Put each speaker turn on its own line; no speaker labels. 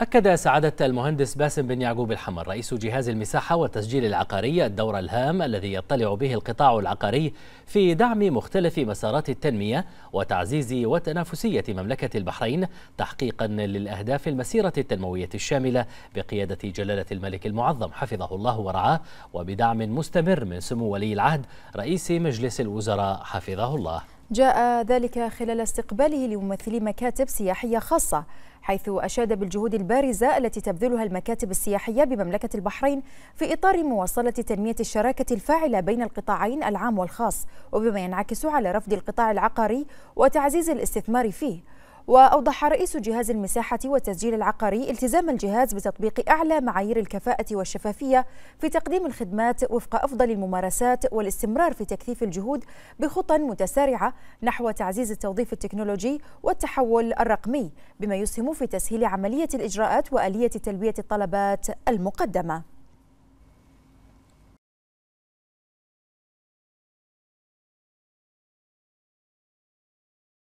أكد سعادة المهندس باسم بن يعقوب الحمر رئيس جهاز المساحة والتسجيل العقاري الدور الهام الذي يطلع به القطاع العقاري في دعم مختلف مسارات التنمية وتعزيز وتنافسية مملكة البحرين تحقيقا للأهداف المسيرة التنموية الشاملة بقيادة جلالة الملك المعظم حفظه الله ورعاه وبدعم مستمر من سمو ولي العهد رئيس مجلس الوزراء حفظه الله
جاء ذلك خلال استقباله لممثلي مكاتب سياحية خاصة حيث أشاد بالجهود البارزة التي تبذلها المكاتب السياحية بمملكة البحرين في إطار مواصلة تنمية الشراكة الفاعلة بين القطاعين العام والخاص وبما ينعكس على رفض القطاع العقاري وتعزيز الاستثمار فيه وأوضح رئيس جهاز المساحة والتسجيل العقاري التزام الجهاز بتطبيق أعلى معايير الكفاءة والشفافية في تقديم الخدمات وفق أفضل الممارسات والاستمرار في تكثيف الجهود بخطى متسارعة نحو تعزيز التوظيف التكنولوجي والتحول الرقمي بما يسهم في تسهيل عملية الإجراءات وآلية تلبية الطلبات المقدمة